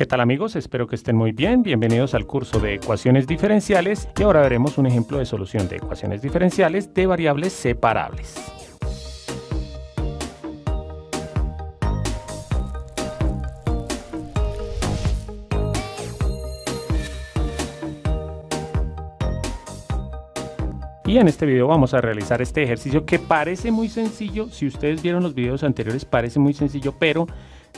¿Qué tal amigos? Espero que estén muy bien. Bienvenidos al curso de ecuaciones diferenciales y ahora veremos un ejemplo de solución de ecuaciones diferenciales de variables separables. Y en este video vamos a realizar este ejercicio que parece muy sencillo. Si ustedes vieron los videos anteriores parece muy sencillo, pero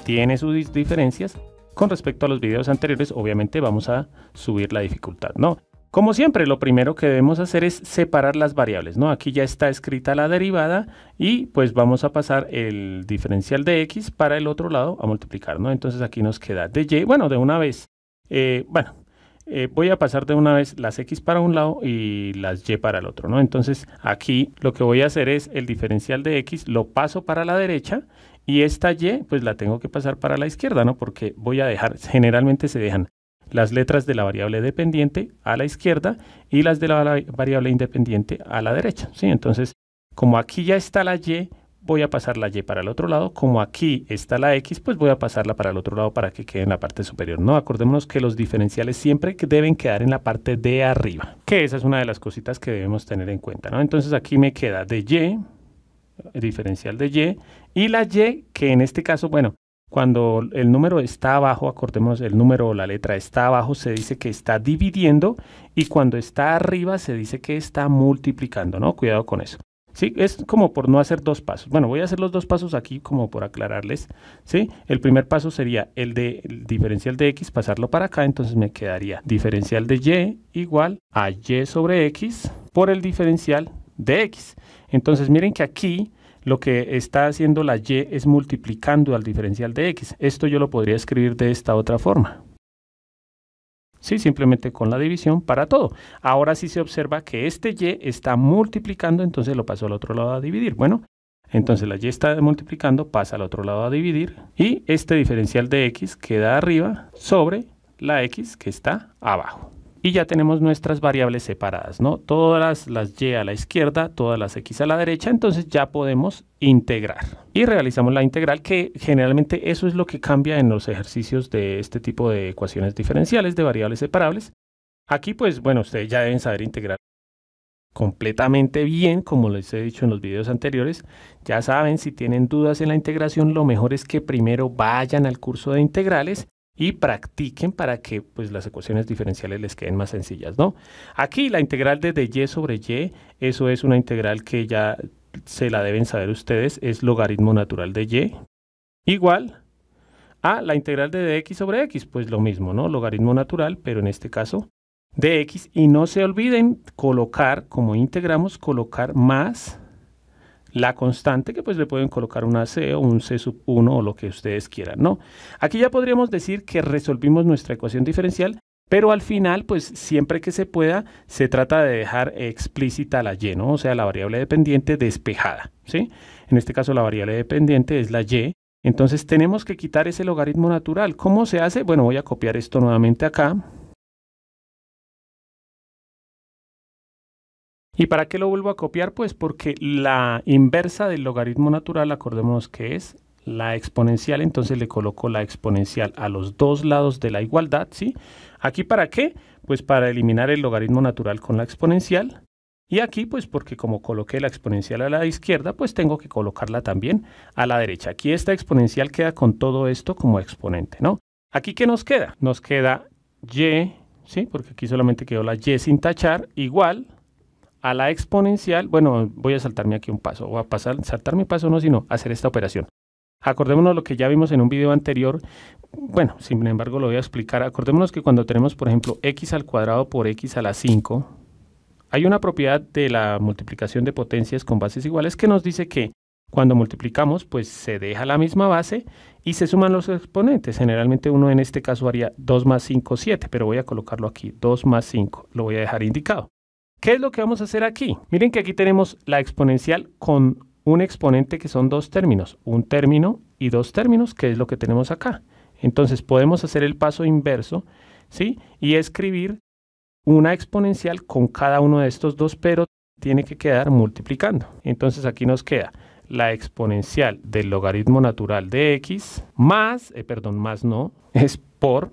tiene sus diferencias con respecto a los videos anteriores, obviamente vamos a subir la dificultad, ¿no? Como siempre, lo primero que debemos hacer es separar las variables, ¿no? Aquí ya está escrita la derivada y pues vamos a pasar el diferencial de x para el otro lado a multiplicar, ¿no? Entonces aquí nos queda de y, bueno, de una vez, eh, bueno, eh, voy a pasar de una vez las x para un lado y las y para el otro, ¿no? Entonces aquí lo que voy a hacer es el diferencial de x lo paso para la derecha y esta Y, pues la tengo que pasar para la izquierda, ¿no? Porque voy a dejar, generalmente se dejan las letras de la variable dependiente a la izquierda y las de la variable independiente a la derecha, ¿sí? Entonces, como aquí ya está la Y, voy a pasar la Y para el otro lado. Como aquí está la X, pues voy a pasarla para el otro lado para que quede en la parte superior. No, acordémonos que los diferenciales siempre deben quedar en la parte de arriba, que esa es una de las cositas que debemos tener en cuenta, ¿no? Entonces, aquí me queda de Y diferencial de y, y la y que en este caso, bueno, cuando el número está abajo, acordemos el número la letra está abajo, se dice que está dividiendo y cuando está arriba se dice que está multiplicando, ¿no? Cuidado con eso. ¿Sí? Es como por no hacer dos pasos. Bueno, voy a hacer los dos pasos aquí como por aclararles, ¿sí? El primer paso sería el de diferencial de x, pasarlo para acá, entonces me quedaría diferencial de y igual a y sobre x por el diferencial de x. Entonces miren que aquí lo que está haciendo la y es multiplicando al diferencial de x. Esto yo lo podría escribir de esta otra forma. Sí, simplemente con la división para todo. Ahora sí se observa que este y está multiplicando, entonces lo paso al otro lado a dividir. Bueno, entonces la y está multiplicando, pasa al otro lado a dividir y este diferencial de x queda arriba sobre la x que está abajo y ya tenemos nuestras variables separadas, ¿no? Todas las, y a la izquierda, todas las x a la derecha, entonces ya podemos integrar. Y realizamos la integral que generalmente eso es lo que cambia en los ejercicios de este tipo de ecuaciones diferenciales de variables separables. Aquí pues bueno, ustedes ya deben saber integrar completamente bien, como les he dicho en los videos anteriores. Ya saben, si tienen dudas en la integración, lo mejor es que primero vayan al curso de integrales y practiquen para que pues, las ecuaciones diferenciales les queden más sencillas, ¿no? Aquí la integral de, de y sobre y, eso es una integral que ya se la deben saber ustedes, es logaritmo natural de y, igual a la integral de dx sobre x, pues lo mismo, ¿no? Logaritmo natural, pero en este caso de x, y no se olviden colocar, como integramos, colocar más la constante que pues le pueden colocar una C o un C sub 1 o lo que ustedes quieran, ¿no? Aquí ya podríamos decir que resolvimos nuestra ecuación diferencial, pero al final pues siempre que se pueda se trata de dejar explícita la Y, ¿no? O sea, la variable dependiente despejada, ¿sí? En este caso la variable dependiente es la Y, entonces tenemos que quitar ese logaritmo natural. ¿Cómo se hace? Bueno, voy a copiar esto nuevamente acá, ¿Y para qué lo vuelvo a copiar? Pues porque la inversa del logaritmo natural, acordémonos que es la exponencial, entonces le coloco la exponencial a los dos lados de la igualdad, ¿sí? ¿Aquí para qué? Pues para eliminar el logaritmo natural con la exponencial. Y aquí, pues porque como coloqué la exponencial a la izquierda, pues tengo que colocarla también a la derecha. Aquí esta exponencial queda con todo esto como exponente, ¿no? Aquí, ¿qué nos queda? Nos queda y, ¿sí? Porque aquí solamente quedó la y sin tachar, igual a la exponencial, bueno, voy a saltarme aquí un paso, o a pasar, saltar mi paso no, sino hacer esta operación. Acordémonos lo que ya vimos en un video anterior, bueno, sin embargo lo voy a explicar. Acordémonos que cuando tenemos, por ejemplo, x al cuadrado por x a la 5, hay una propiedad de la multiplicación de potencias con bases iguales que nos dice que cuando multiplicamos, pues se deja la misma base y se suman los exponentes. Generalmente uno en este caso haría 2 más 5, 7, pero voy a colocarlo aquí, 2 más 5, lo voy a dejar indicado. ¿Qué es lo que vamos a hacer aquí? Miren que aquí tenemos la exponencial con un exponente que son dos términos, un término y dos términos, que es lo que tenemos acá. Entonces podemos hacer el paso inverso ¿sí? y escribir una exponencial con cada uno de estos dos, pero tiene que quedar multiplicando. Entonces aquí nos queda la exponencial del logaritmo natural de x más, eh, perdón, más no, es por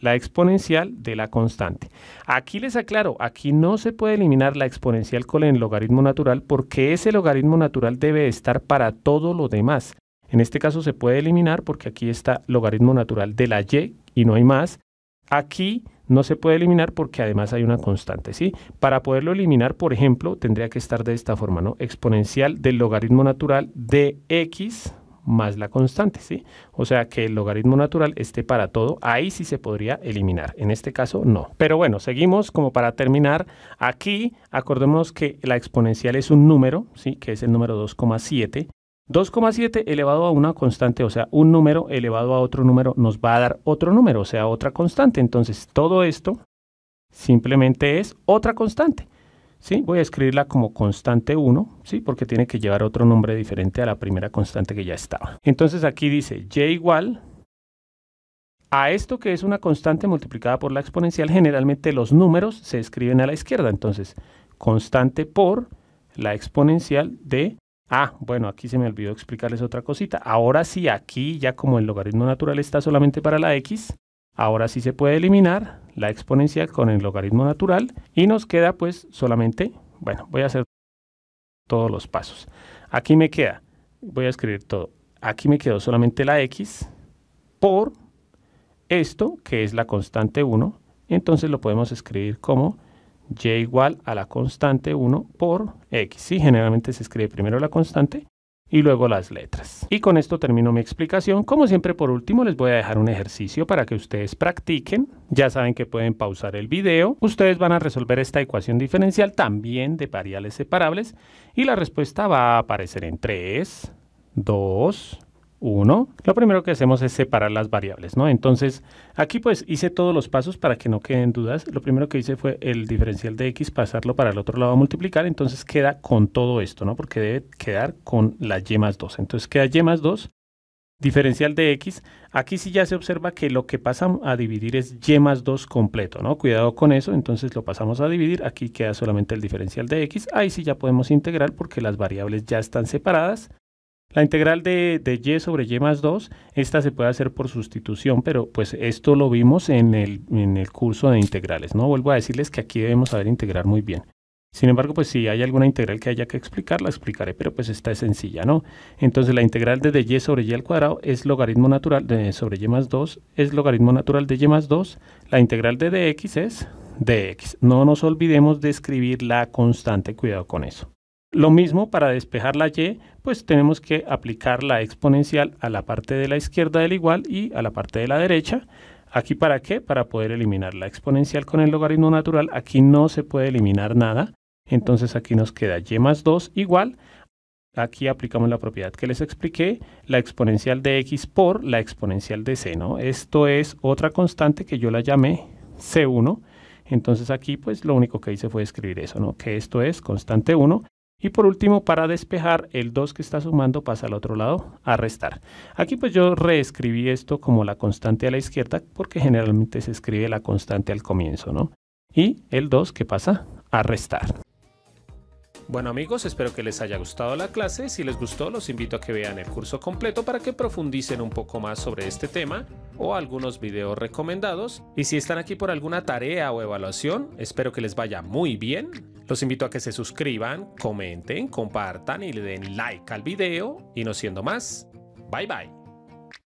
la exponencial de la constante. Aquí les aclaro, aquí no se puede eliminar la exponencial con el logaritmo natural porque ese logaritmo natural debe estar para todo lo demás. En este caso se puede eliminar porque aquí está logaritmo natural de la y y no hay más. Aquí no se puede eliminar porque además hay una constante, ¿sí? Para poderlo eliminar, por ejemplo, tendría que estar de esta forma, ¿no? Exponencial del logaritmo natural de x más la constante, ¿sí? O sea, que el logaritmo natural esté para todo, ahí sí se podría eliminar. En este caso, no. Pero bueno, seguimos como para terminar. Aquí, acordemos que la exponencial es un número, ¿sí? Que es el número 2,7. 2,7 elevado a una constante, o sea, un número elevado a otro número nos va a dar otro número, o sea, otra constante. Entonces, todo esto simplemente es otra constante. ¿sí? Voy a escribirla como constante 1, ¿sí? Porque tiene que llevar otro nombre diferente a la primera constante que ya estaba. Entonces aquí dice y igual a esto que es una constante multiplicada por la exponencial, generalmente los números se escriben a la izquierda. Entonces, constante por la exponencial de... Ah, bueno, aquí se me olvidó explicarles otra cosita. Ahora sí, aquí ya como el logaritmo natural está solamente para la x, ahora sí se puede eliminar la exponencial con el logaritmo natural y nos queda pues solamente, bueno, voy a hacer todos los pasos. Aquí me queda, voy a escribir todo, aquí me quedó solamente la x por esto que es la constante 1, entonces lo podemos escribir como y igual a la constante 1 por x. ¿sí? Generalmente se escribe primero la constante y luego las letras. Y con esto termino mi explicación. Como siempre, por último, les voy a dejar un ejercicio para que ustedes practiquen. Ya saben que pueden pausar el video. Ustedes van a resolver esta ecuación diferencial también de variables separables y la respuesta va a aparecer en 3, 2, 1, lo primero que hacemos es separar las variables, ¿no? Entonces, aquí pues hice todos los pasos para que no queden dudas. Lo primero que hice fue el diferencial de x, pasarlo para el otro lado a multiplicar, entonces queda con todo esto, ¿no? Porque debe quedar con la y más 2. Entonces queda y más 2, diferencial de x. Aquí sí ya se observa que lo que pasa a dividir es y más 2 completo, ¿no? Cuidado con eso, entonces lo pasamos a dividir. Aquí queda solamente el diferencial de x. Ahí sí ya podemos integrar porque las variables ya están separadas. La integral de, de, y sobre y más 2, esta se puede hacer por sustitución, pero pues esto lo vimos en el, curso de integrales, ¿no? Vuelvo a decirles que aquí debemos saber integrar muy bien. Sin embargo, pues si hay alguna integral que haya que explicar, la explicaré, pero pues esta es sencilla, ¿no? Entonces la integral de y sobre y al cuadrado es logaritmo natural de sobre y más 2, es logaritmo natural de y más 2. La integral de dx es dx. No nos olvidemos de escribir la constante, cuidado con eso. Lo mismo para despejar la y, pues tenemos que aplicar la exponencial a la parte de la izquierda del igual y a la parte de la derecha. ¿Aquí para qué? Para poder eliminar la exponencial con el logaritmo natural. Aquí no se puede eliminar nada. Entonces aquí nos queda y más 2 igual. Aquí aplicamos la propiedad que les expliqué, la exponencial de x por la exponencial de c, Esto es otra constante que yo la llamé c1. Entonces aquí pues lo único que hice fue escribir eso, ¿no? Que esto es constante 1 y por último, para despejar, el 2 que está sumando pasa al otro lado a restar. Aquí pues yo reescribí esto como la constante a la izquierda porque generalmente se escribe la constante al comienzo, ¿no? Y el 2 que pasa a restar. Bueno amigos, espero que les haya gustado la clase. Si les gustó, los invito a que vean el curso completo para que profundicen un poco más sobre este tema o algunos videos recomendados. Y si están aquí por alguna tarea o evaluación, espero que les vaya muy bien. Los invito a que se suscriban, comenten, compartan y le den like al video. Y no siendo más, bye bye.